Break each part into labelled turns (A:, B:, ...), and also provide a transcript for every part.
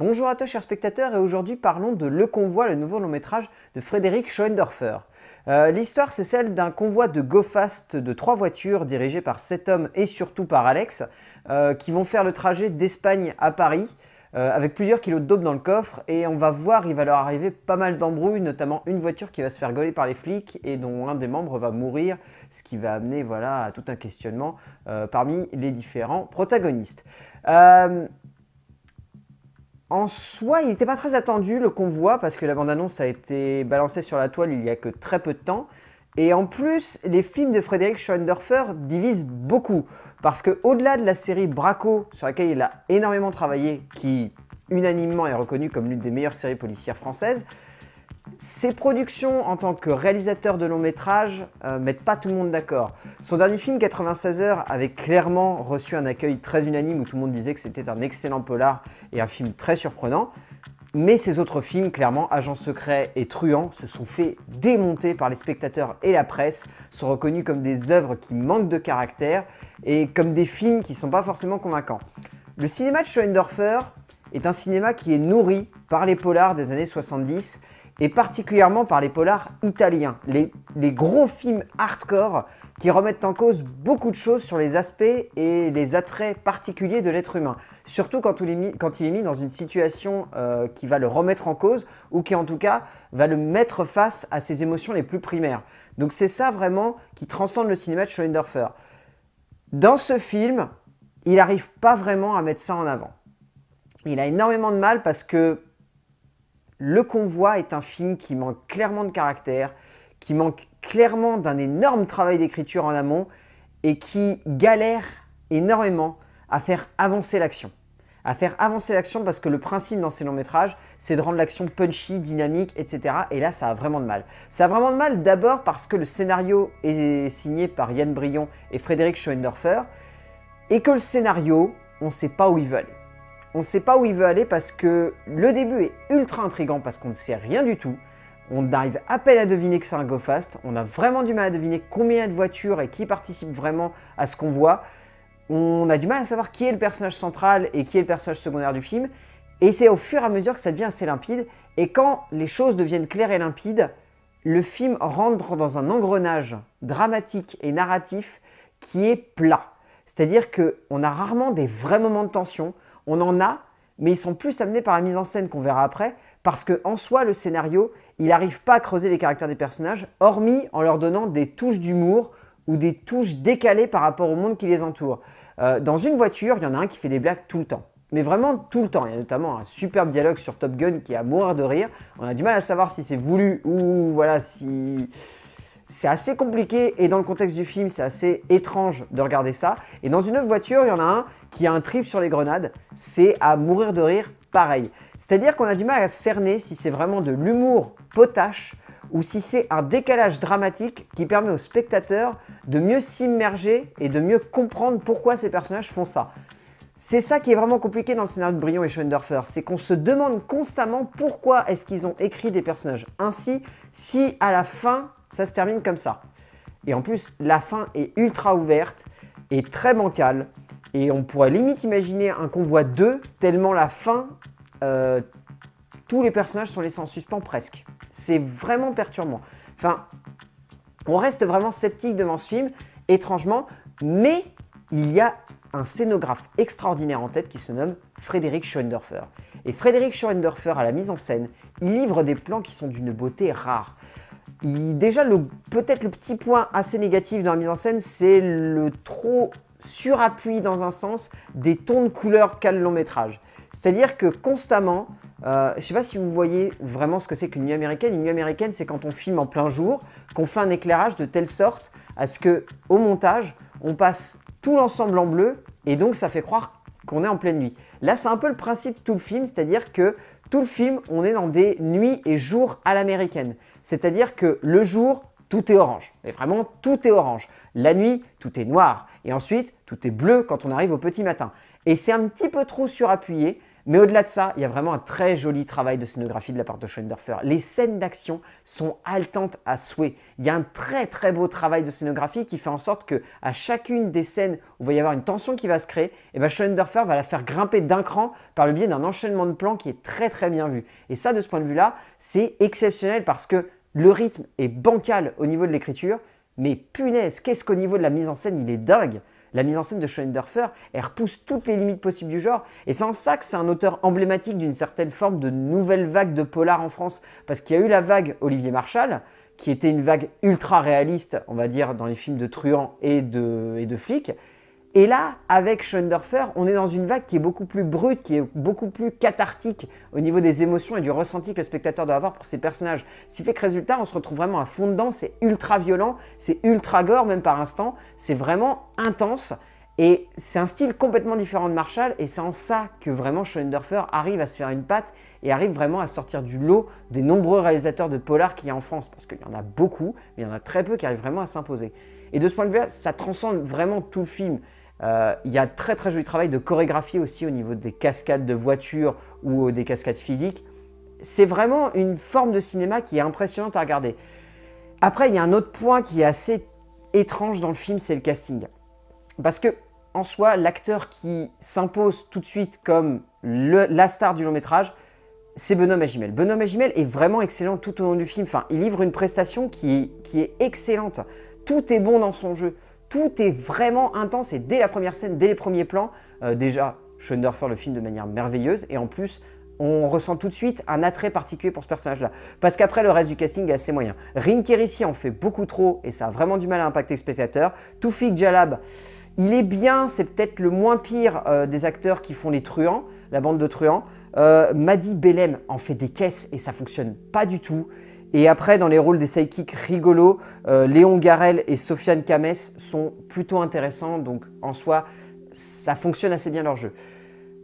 A: Bonjour à toi chers spectateurs et aujourd'hui parlons de Le Convoi, le nouveau long métrage de Frédéric Schoendorfer. Euh, l'histoire c'est celle d'un convoi de go fast de trois voitures dirigées par sept hommes et surtout par Alex euh, qui vont faire le trajet d'Espagne à Paris euh, avec plusieurs kilos de daube dans le coffre et on va voir il va leur arriver pas mal d'embrouilles notamment une voiture qui va se faire gauler par les flics et dont un des membres va mourir ce qui va amener voilà à tout un questionnement parmi les différents protagonistes. En soi, il n'était pas très attendu le convoi parce que la bande-annonce a été balancée sur la toile il y a que très peu de temps. Et en plus, les films de Frédéric Schoendorfer divisent beaucoup parce quau delà de la série Braco sur laquelle il a énormément travaillé, qui unanimement est reconnue comme l'une des meilleures séries policières françaises, ses productions en tant que réalisateur de long métrage ne euh, mettent pas tout le monde d'accord. Son dernier film, 96 heures, avait clairement reçu un accueil très unanime où tout le monde disait que c'était un excellent polar et un film très surprenant. Mais ses autres films, clairement, Agent secret et Truand, se sont fait démonter par les spectateurs et la presse, sont reconnus comme des œuvres qui manquent de caractère et comme des films qui ne sont pas forcément convaincants. Le cinéma de Schoendorfer est un cinéma qui est nourri par les polars des années 70 et particulièrement par les polars italiens, les, gros films hardcore qui remettent en cause beaucoup de choses sur les aspects et les attraits particuliers de l'être humain, surtout quand, il est mis dans une situation euh, qui va le remettre en cause ou qui en tout cas va le mettre face à ses émotions les plus primaires. Donc c'est ça vraiment qui transcende le cinéma de Schoendorfer. Dans ce film, il n'arrive pas vraiment à mettre ça en avant. Il a énormément de mal parce que le Convoi est un film qui manque clairement de caractère, qui manque clairement d'un énorme travail d'écriture en amont et qui galère énormément à faire avancer l'action. À faire avancer l'action parce que le principe dans ces longs métrages, c'est de rendre l'action punchy, dynamique, etc. Et là, ça a vraiment de mal. Ça a vraiment de mal d'abord parce que le scénario est signé par Yann Brion et Frédéric Schoendorfer et que le scénario, on ne sait pas où il veut on ne sait pas où il veut aller parce que le début est ultra intrigant parce qu'on ne sait rien du tout. On arrive à peine à deviner que c'est un go-fast. On a vraiment du mal à deviner combien il y a de voitures et qui participe vraiment à ce qu'on voit. On a du mal à savoir qui est le personnage central et qui est le personnage secondaire du film. Et c'est au fur et à mesure que ça devient assez limpide. Et quand les choses deviennent claires et limpides, le film rentre dans un engrenage dramatique et narratif qui est plat. C'est-à-dire qu'on a rarement des vrais moments de tension. On en a, mais ils sont plus amenés par la mise en scène qu'on verra après, parce que en soi, le scénario, il n'arrive pas à creuser les caractères des personnages, hormis en leur donnant des touches d'humour ou des touches décalées par rapport au monde qui les entoure. Euh, dans une voiture, il y en a un qui fait des blagues tout le temps. Mais vraiment tout le temps. Il y a notamment un superbe dialogue sur Top Gun qui est à mourir de rire. On a du mal à savoir si c'est voulu ou voilà si c'est assez compliqué et dans le contexte du film, c'est assez étrange de regarder ça. Et dans une autre voiture, il y en a un qui a un trip sur les grenades. C'est à mourir de rire pareil. C'est-à-dire qu'on a du mal à cerner si c'est vraiment de l'humour potache ou si c'est un décalage dramatique qui permet au spectateur de mieux s'immerger et de mieux comprendre pourquoi ces personnages font ça. C'est ça qui est vraiment compliqué dans le scénario de Brion et Schoendorfer, c'est qu'on se demande constamment pourquoi est-ce qu'ils ont écrit des personnages ainsi si à la fin ça se termine comme ça. Et en plus, la fin est ultra ouverte et très bancale. Et on pourrait limite imaginer un convoi 2, tellement la fin, euh, tous les personnages sont laissés en suspens presque. C'est vraiment perturbant. Enfin, on reste vraiment sceptique devant ce film, étrangement, mais il y a un scénographe extraordinaire en tête qui se nomme Frédéric Schoendorfer. Et Frédéric Schoendorfer, à la mise en scène, il livre des plans qui sont d'une beauté rare. Il, déjà, peut-être le petit point assez négatif dans la mise en scène, c'est le trop surappui dans un sens des tons de couleurs qu'a le long métrage. C'est-à-dire que constamment, euh, je sais pas si vous voyez vraiment ce que c'est qu'une nuit américaine. Une nuit américaine, c'est quand on filme en plein jour, qu'on fait un éclairage de telle sorte à ce que, au montage, on passe tout l'ensemble en bleu, et donc ça fait croire qu'on est en pleine nuit. Là, c'est un peu le principe de tout le film, c'est-à-dire que tout le film, on est dans des nuits et jours à l'américaine. C'est-à-dire que le jour, tout est orange. Mais vraiment, tout est orange. La nuit, tout est noir. Et ensuite, tout est bleu quand on arrive au petit matin. Et c'est un petit peu trop surappuyé. Mais au-delà de ça, il y a vraiment un très joli travail de scénographie de la part de Schoendorfer. Les scènes d'action sont haletantes à souhait. Il y a un très très beau travail de scénographie qui fait en sorte que à chacune des scènes où il va y avoir une tension qui va se créer, et eh ben, va la faire grimper d'un cran par le biais d'un enchaînement de plans qui est très très bien vu. Et ça, de ce point de vue-là, c'est exceptionnel parce que le rythme est bancal au niveau de l'écriture, mais punaise, qu'est-ce qu'au niveau de la mise en scène, il est dingue. La mise en scène de Schoendorfer, elle repousse toutes les limites possibles du genre, et c'est en ça que c'est un auteur emblématique d'une certaine forme de nouvelle vague de polar en France, parce qu'il y a eu la vague Olivier Marshall, qui était une vague ultra réaliste, on va dire, dans les films de truands et de flics, et là, avec Schoendorfer, on est dans une vague qui est beaucoup plus brute, qui est beaucoup plus cathartique au niveau des émotions et du ressenti que le spectateur doit avoir pour ses personnages. Ce qui fait que résultat, on se retrouve vraiment à fond dedans, c'est ultra violent, c'est ultra gore même par instant, c'est vraiment intense. Et c'est un style complètement différent de Marshall, et c'est en ça que vraiment Schoenderfer arrive à se faire une patte et arrive vraiment à sortir du lot des nombreux réalisateurs de polar qu'il y a en France, parce qu'il y en a beaucoup, mais il y en a très peu qui arrivent vraiment à s'imposer. Et de ce point de vue-là, ça transcende vraiment tout le film. Euh, il y a très très joli travail de chorégraphie aussi au niveau des cascades de voitures ou des cascades physiques. C'est vraiment une forme de cinéma qui est impressionnante à regarder. Après, il y a un autre point qui est assez étrange dans le film, c'est le casting. Parce que en soi, l'acteur qui s'impose tout de suite comme la star du long métrage, c'est Benoît Magimel. Benoît Magimel est vraiment excellent tout au long du film. il livre une prestation qui est excellente. Tout est bon dans son jeu. Tout est vraiment intense et dès la première scène, dès les premiers plans, euh, déjà, déjà, fait le film de manière merveilleuse et en plus, on ressent tout de suite un attrait particulier pour ce personnage-là. Parce qu'après, le reste du casting est assez moyen. Rin ici en fait beaucoup trop et ça a vraiment du mal à impacter les spectateurs. Tufik Jalab, il est bien, c'est peut-être le moins pire euh, des acteurs qui font les truands, la bande de truands. Euh, Madi Belem en fait des caisses et ça fonctionne pas du tout. Et après, dans les rôles des sidekicks rigolos, euh, Léon Garel et Sofiane Kames sont plutôt intéressants. Donc en soi, ça fonctionne assez bien leur jeu.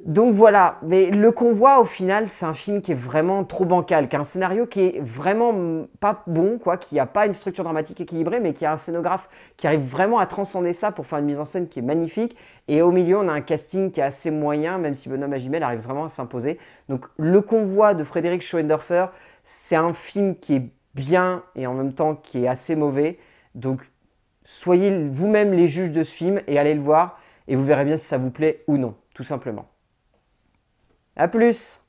A: Donc voilà, mais Le Convoi, au final, c'est un film qui est vraiment trop bancal, qui a un scénario qui est vraiment pas bon, quoi, qui n'a pas une structure dramatique équilibrée, mais qui a un scénographe qui arrive vraiment à transcender ça pour faire une mise en scène qui est magnifique. Et au milieu, on a un casting qui est assez moyen, même si Benoît Magimel arrive vraiment à s'imposer. Donc Le Convoi de Frédéric Schoendorfer, c'est un film qui est bien et en même temps qui est assez mauvais. Donc soyez vous-même les juges de ce film et allez le voir et vous verrez bien si ça vous plaît ou non, tout simplement. A plus